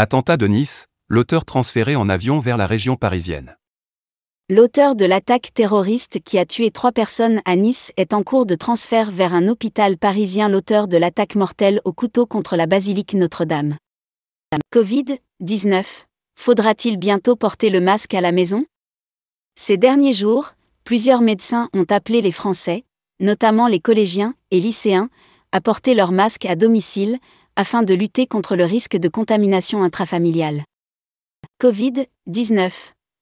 Attentat de Nice, l'auteur transféré en avion vers la région parisienne. L'auteur de l'attaque terroriste qui a tué trois personnes à Nice est en cours de transfert vers un hôpital parisien. L'auteur de l'attaque mortelle au couteau contre la basilique Notre-Dame. Covid-19. Faudra-t-il bientôt porter le masque à la maison Ces derniers jours, plusieurs médecins ont appelé les Français, notamment les collégiens et lycéens, à porter leur masque à domicile, afin de lutter contre le risque de contamination intrafamiliale. Covid-19.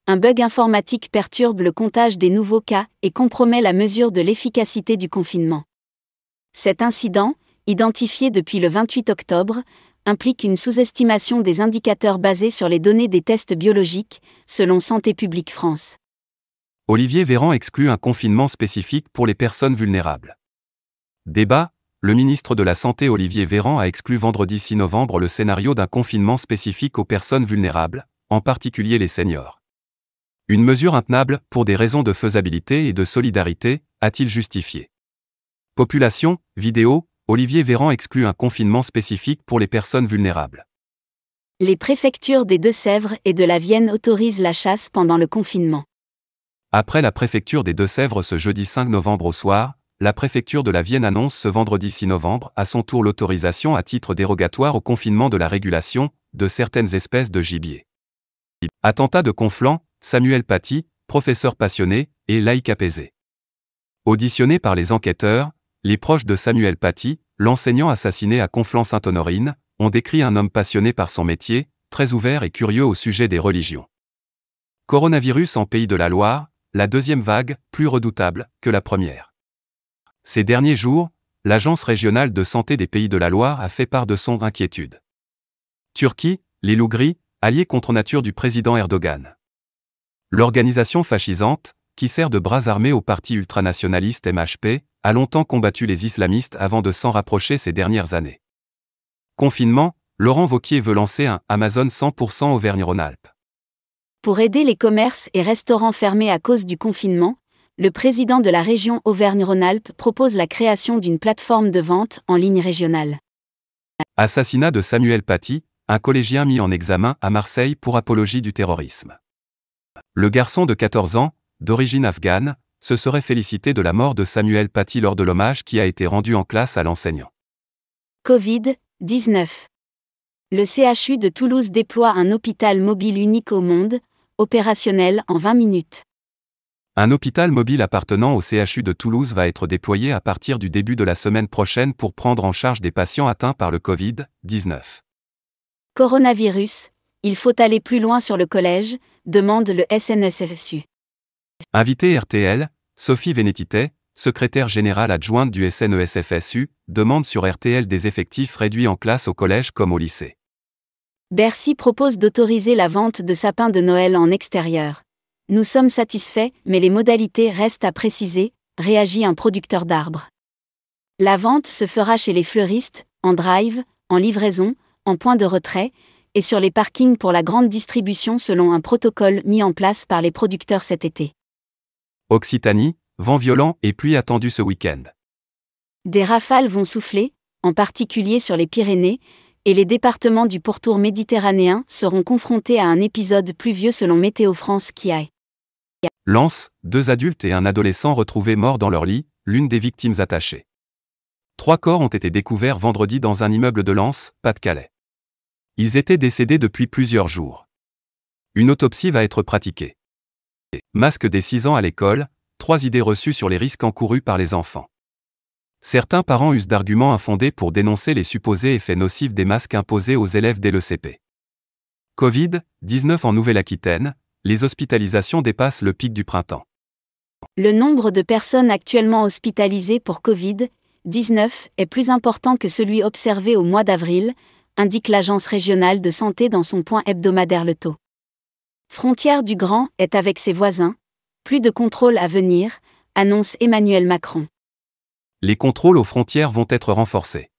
Un bug informatique perturbe le comptage des nouveaux cas et compromet la mesure de l'efficacité du confinement. Cet incident, identifié depuis le 28 octobre, implique une sous-estimation des indicateurs basés sur les données des tests biologiques, selon Santé publique France. Olivier Véran exclut un confinement spécifique pour les personnes vulnérables. Débat, le ministre de la Santé Olivier Véran a exclu vendredi 6 novembre le scénario d'un confinement spécifique aux personnes vulnérables, en particulier les seniors. Une mesure intenable pour des raisons de faisabilité et de solidarité, a-t-il justifié. Population, vidéo, Olivier Véran exclut un confinement spécifique pour les personnes vulnérables. Les préfectures des Deux-Sèvres et de la Vienne autorisent la chasse pendant le confinement. Après la préfecture des Deux-Sèvres ce jeudi 5 novembre au soir, la préfecture de la Vienne annonce ce vendredi 6 novembre à son tour l'autorisation à titre dérogatoire au confinement de la régulation de certaines espèces de gibier. Attentat de Conflans, Samuel Paty, professeur passionné et laïc apaisé. Auditionné par les enquêteurs, les proches de Samuel Paty, l'enseignant assassiné à Conflans-Sainte-Honorine, ont décrit un homme passionné par son métier, très ouvert et curieux au sujet des religions. Coronavirus en Pays de la Loire, la deuxième vague, plus redoutable que la première. Ces derniers jours, l'Agence régionale de santé des pays de la Loire a fait part de son inquiétude. Turquie, les loups gris, alliés contre nature du président Erdogan. L'organisation fascisante, qui sert de bras armés au parti ultranationaliste MHP, a longtemps combattu les islamistes avant de s'en rapprocher ces dernières années. Confinement, Laurent Vauquier veut lancer un Amazon 100% Auvergne-Rhône-Alpes. Pour aider les commerces et restaurants fermés à cause du confinement, le président de la région Auvergne-Rhône-Alpes propose la création d'une plateforme de vente en ligne régionale. Assassinat de Samuel Paty, un collégien mis en examen à Marseille pour apologie du terrorisme. Le garçon de 14 ans, d'origine afghane, se serait félicité de la mort de Samuel Paty lors de l'hommage qui a été rendu en classe à l'enseignant. Covid-19 le CHU de Toulouse déploie un hôpital mobile unique au monde, opérationnel en 20 minutes. Un hôpital mobile appartenant au CHU de Toulouse va être déployé à partir du début de la semaine prochaine pour prendre en charge des patients atteints par le Covid-19. Coronavirus, il faut aller plus loin sur le collège, demande le SNSFSU. E Invité RTL, Sophie Vénétité, secrétaire générale adjointe du SNESFSU, demande sur RTL des effectifs réduits en classe au collège comme au lycée. Bercy propose d'autoriser la vente de sapins de Noël en extérieur. Nous sommes satisfaits, mais les modalités restent à préciser, réagit un producteur d'arbres. La vente se fera chez les fleuristes, en drive, en livraison, en point de retrait, et sur les parkings pour la grande distribution selon un protocole mis en place par les producteurs cet été. Occitanie, vent violent et pluie attendue ce week-end. Des rafales vont souffler, en particulier sur les Pyrénées, et les départements du pourtour méditerranéen seront confrontés à un épisode pluvieux selon Météo France qui a Lance, deux adultes et un adolescent retrouvés morts dans leur lit, l'une des victimes attachée. Trois corps ont été découverts vendredi dans un immeuble de Lens, Pas-de-Calais. Ils étaient décédés depuis plusieurs jours. Une autopsie va être pratiquée. Masque des 6 ans à l'école, trois idées reçues sur les risques encourus par les enfants. Certains parents usent d'arguments infondés pour dénoncer les supposés effets nocifs des masques imposés aux élèves dès le CP. Covid-19 en Nouvelle-Aquitaine, les hospitalisations dépassent le pic du printemps. Le nombre de personnes actuellement hospitalisées pour Covid-19 est plus important que celui observé au mois d'avril, indique l'Agence régionale de santé dans son point hebdomadaire Le Taux. Frontière du Grand est avec ses voisins, plus de contrôles à venir, annonce Emmanuel Macron. Les contrôles aux frontières vont être renforcés.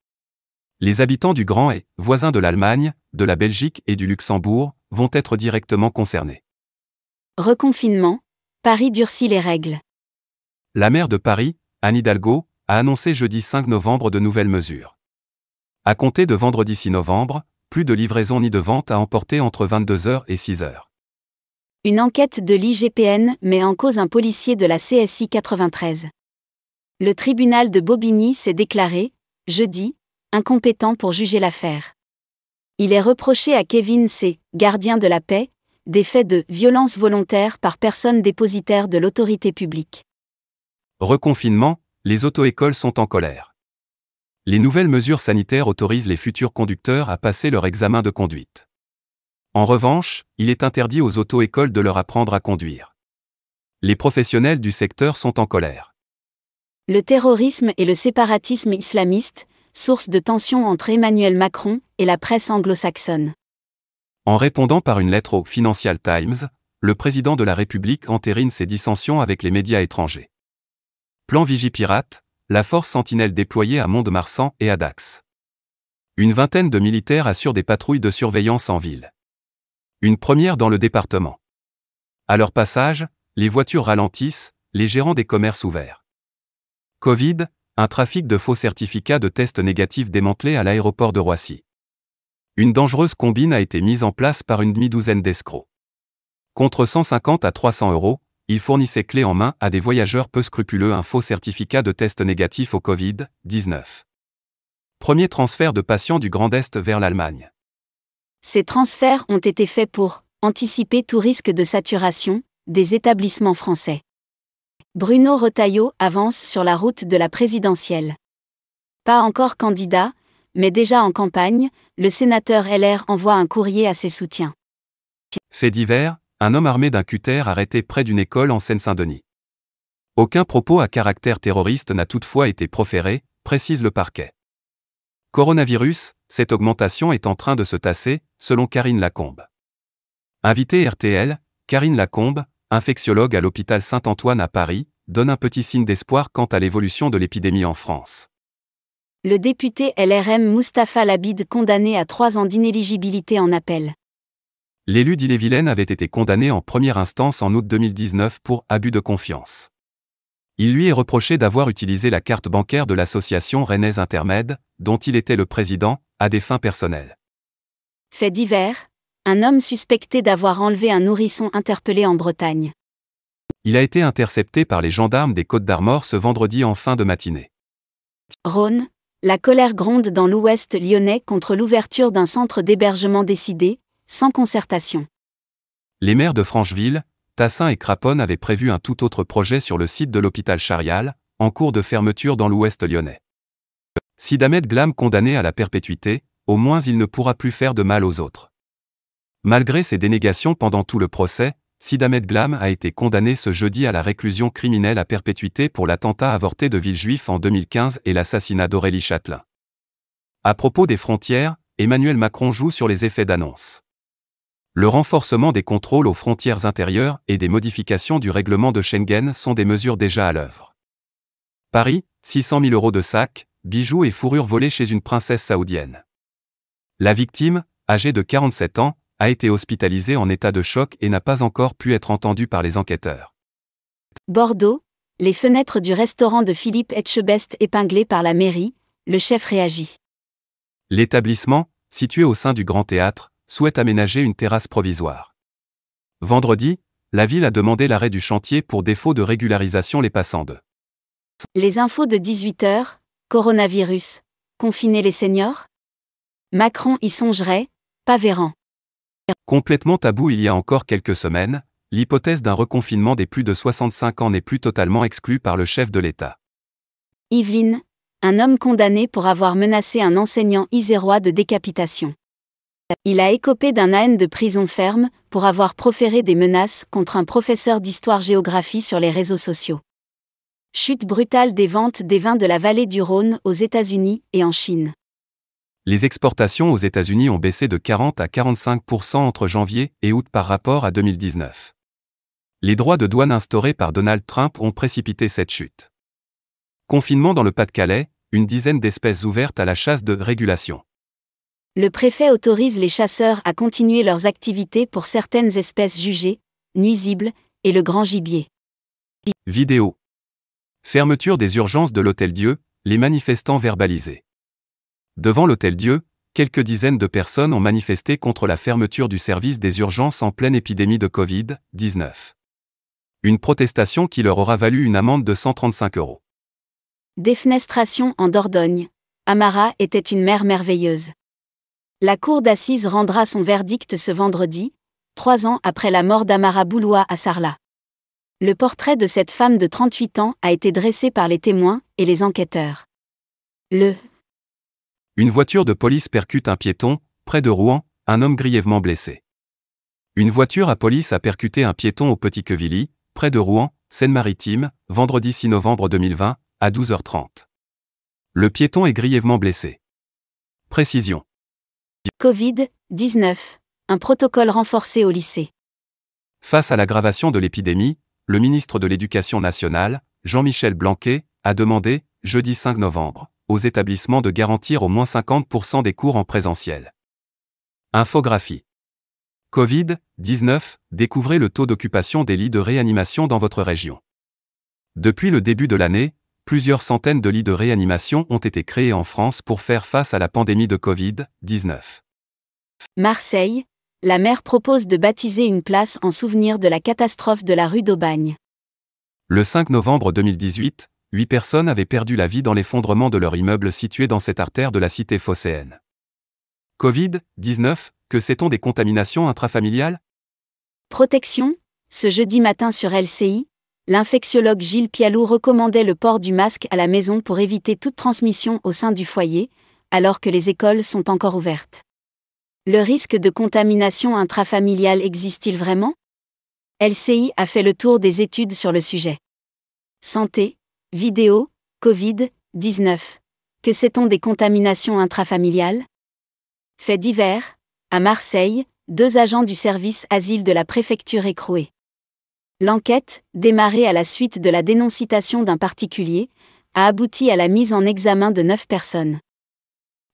Les habitants du Grand et voisins de l'Allemagne, de la Belgique et du Luxembourg vont être directement concernés. Reconfinement, Paris durcit les règles. La maire de Paris, Anne Hidalgo, a annoncé jeudi 5 novembre de nouvelles mesures. À compter de vendredi 6 novembre, plus de livraison ni de vente à emporter entre 22h et 6h. Une enquête de l'IGPN met en cause un policier de la CSI 93. Le tribunal de Bobigny s'est déclaré, jeudi, incompétent pour juger l'affaire. Il est reproché à Kevin C., gardien de la paix, des faits de violence volontaire par personne dépositaire de l'autorité publique. Reconfinement, les auto-écoles sont en colère. Les nouvelles mesures sanitaires autorisent les futurs conducteurs à passer leur examen de conduite. En revanche, il est interdit aux auto-écoles de leur apprendre à conduire. Les professionnels du secteur sont en colère. Le terrorisme et le séparatisme islamiste, source de tensions entre Emmanuel Macron et la presse anglo-saxonne. En répondant par une lettre au Financial Times, le président de la République entérine ses dissensions avec les médias étrangers. Plan Vigipirate, la force sentinelle déployée à Mont-de-Marsan et à Dax. Une vingtaine de militaires assurent des patrouilles de surveillance en ville. Une première dans le département. À leur passage, les voitures ralentissent, les gérants des commerces ouverts. Covid, un trafic de faux certificats de tests négatifs démantelé à l'aéroport de Roissy une dangereuse combine a été mise en place par une demi-douzaine d'escrocs. Contre 150 à 300 euros, ils fournissaient clé en main à des voyageurs peu scrupuleux un faux certificat de test négatif au Covid-19. Premier transfert de patients du Grand Est vers l'Allemagne. Ces transferts ont été faits pour anticiper tout risque de saturation des établissements français. Bruno Retailleau avance sur la route de la présidentielle. Pas encore candidat, mais déjà en campagne, le sénateur LR envoie un courrier à ses soutiens. Fait divers, un homme armé d'un cutter arrêté près d'une école en Seine-Saint-Denis. Aucun propos à caractère terroriste n'a toutefois été proféré, précise le parquet. Coronavirus, cette augmentation est en train de se tasser, selon Karine Lacombe. Invitée RTL, Karine Lacombe, infectiologue à l'hôpital Saint-Antoine à Paris, donne un petit signe d'espoir quant à l'évolution de l'épidémie en France le député LRM Moustapha Labide condamné à trois ans d'inéligibilité en appel. L'élu d'Ille-et-Vilaine avait été condamné en première instance en août 2019 pour abus de confiance. Il lui est reproché d'avoir utilisé la carte bancaire de l'association Rennes Intermède, dont il était le président, à des fins personnelles. Fait divers, un homme suspecté d'avoir enlevé un nourrisson interpellé en Bretagne. Il a été intercepté par les gendarmes des Côtes d'Armor ce vendredi en fin de matinée. Rhône, la colère gronde dans l'ouest lyonnais contre l'ouverture d'un centre d'hébergement décidé, sans concertation. Les maires de Francheville, Tassin et Craponne avaient prévu un tout autre projet sur le site de l'hôpital Charial, en cours de fermeture dans l'ouest lyonnais. Si Damed Glam condamné à la perpétuité, au moins il ne pourra plus faire de mal aux autres. Malgré ses dénégations pendant tout le procès, Sid Glam a été condamné ce jeudi à la réclusion criminelle à perpétuité pour l'attentat avorté de Villejuif en 2015 et l'assassinat d'Aurélie Chatelain. À propos des frontières, Emmanuel Macron joue sur les effets d'annonce. Le renforcement des contrôles aux frontières intérieures et des modifications du règlement de Schengen sont des mesures déjà à l'œuvre. Paris, 600 000 euros de sacs, bijoux et fourrures volés chez une princesse saoudienne. La victime, âgée de 47 ans, a été hospitalisé en état de choc et n'a pas encore pu être entendu par les enquêteurs. Bordeaux, les fenêtres du restaurant de Philippe Etchebest épinglées par la mairie, le chef réagit. L'établissement, situé au sein du Grand Théâtre, souhaite aménager une terrasse provisoire. Vendredi, la ville a demandé l'arrêt du chantier pour défaut de régularisation les passants de. Les infos de 18h, coronavirus, confiner les seniors Macron y songerait, pas Véran. Complètement tabou il y a encore quelques semaines, l'hypothèse d'un reconfinement des plus de 65 ans n'est plus totalement exclue par le chef de l'État. Yveline, un homme condamné pour avoir menacé un enseignant isérois de décapitation. Il a écopé d'un AN de prison ferme pour avoir proféré des menaces contre un professeur d'histoire-géographie sur les réseaux sociaux. Chute brutale des ventes des vins de la vallée du Rhône aux États-Unis et en Chine les exportations aux États-Unis ont baissé de 40 à 45 entre janvier et août par rapport à 2019. Les droits de douane instaurés par Donald Trump ont précipité cette chute. Confinement dans le Pas-de-Calais, une dizaine d'espèces ouvertes à la chasse de régulation. Le préfet autorise les chasseurs à continuer leurs activités pour certaines espèces jugées nuisibles et le grand gibier. Vidéo. Fermeture des urgences de l'Hôtel Dieu, les manifestants verbalisés. Devant l'Hôtel Dieu, quelques dizaines de personnes ont manifesté contre la fermeture du service des urgences en pleine épidémie de Covid-19. Une protestation qui leur aura valu une amende de 135 euros. Défenestration en Dordogne. Amara était une mère merveilleuse. La cour d'assises rendra son verdict ce vendredi, trois ans après la mort d'Amara Bouloua à Sarlat. Le portrait de cette femme de 38 ans a été dressé par les témoins et les enquêteurs. Le une voiture de police percute un piéton, près de Rouen, un homme grièvement blessé. Une voiture à police a percuté un piéton au Petit Quevilly, près de Rouen, Seine-Maritime, vendredi 6 novembre 2020, à 12h30. Le piéton est grièvement blessé. Précision. Covid-19. Un protocole renforcé au lycée. Face à l'aggravation de l'épidémie, le ministre de l'Éducation nationale, Jean-Michel Blanquet, a demandé, jeudi 5 novembre, aux établissements de garantir au moins 50% des cours en présentiel. Infographie. Covid-19, découvrez le taux d'occupation des lits de réanimation dans votre région. Depuis le début de l'année, plusieurs centaines de lits de réanimation ont été créés en France pour faire face à la pandémie de Covid-19. Marseille, la maire propose de baptiser une place en souvenir de la catastrophe de la rue d'Aubagne. Le 5 novembre 2018, huit personnes avaient perdu la vie dans l'effondrement de leur immeuble situé dans cette artère de la cité phocéenne. Covid-19, que sait-on des contaminations intrafamiliales Protection Ce jeudi matin sur LCI, l'infectiologue Gilles Pialou recommandait le port du masque à la maison pour éviter toute transmission au sein du foyer, alors que les écoles sont encore ouvertes. Le risque de contamination intrafamiliale existe-t-il vraiment LCI a fait le tour des études sur le sujet. Santé, Vidéo, Covid-19. Que sait-on des contaminations intrafamiliales Fait divers. À Marseille, deux agents du service asile de la préfecture écroués. L'enquête, démarrée à la suite de la dénonciation d'un particulier, a abouti à la mise en examen de neuf personnes.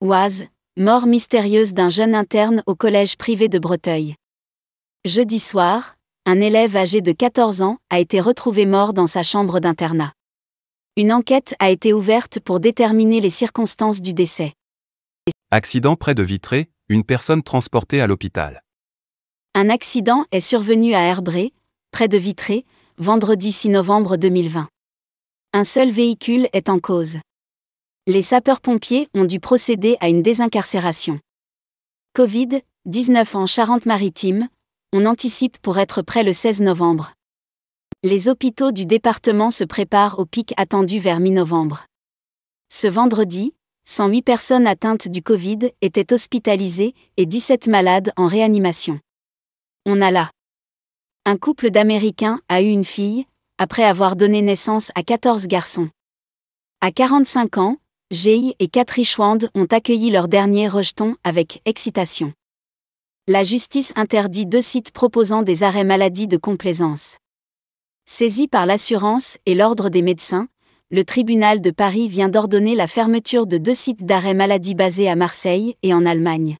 Oise, mort mystérieuse d'un jeune interne au collège privé de Breteuil. Jeudi soir, un élève âgé de 14 ans a été retrouvé mort dans sa chambre d'internat. Une enquête a été ouverte pour déterminer les circonstances du décès. Accident près de Vitré, une personne transportée à l'hôpital. Un accident est survenu à Herbré, près de Vitré, vendredi 6 novembre 2020. Un seul véhicule est en cause. Les sapeurs-pompiers ont dû procéder à une désincarcération. Covid-19 en Charente-Maritime, on anticipe pour être prêt le 16 novembre. Les hôpitaux du département se préparent au pic attendu vers mi-novembre. Ce vendredi, 108 personnes atteintes du Covid étaient hospitalisées et 17 malades en réanimation. On a là. Un couple d'Américains a eu une fille, après avoir donné naissance à 14 garçons. À 45 ans, Jay et Wand ont accueilli leur dernier rejeton avec excitation. La justice interdit deux sites proposant des arrêts maladie de complaisance. Saisi par l'assurance et l'ordre des médecins, le tribunal de Paris vient d'ordonner la fermeture de deux sites d'arrêt maladie basés à Marseille et en Allemagne.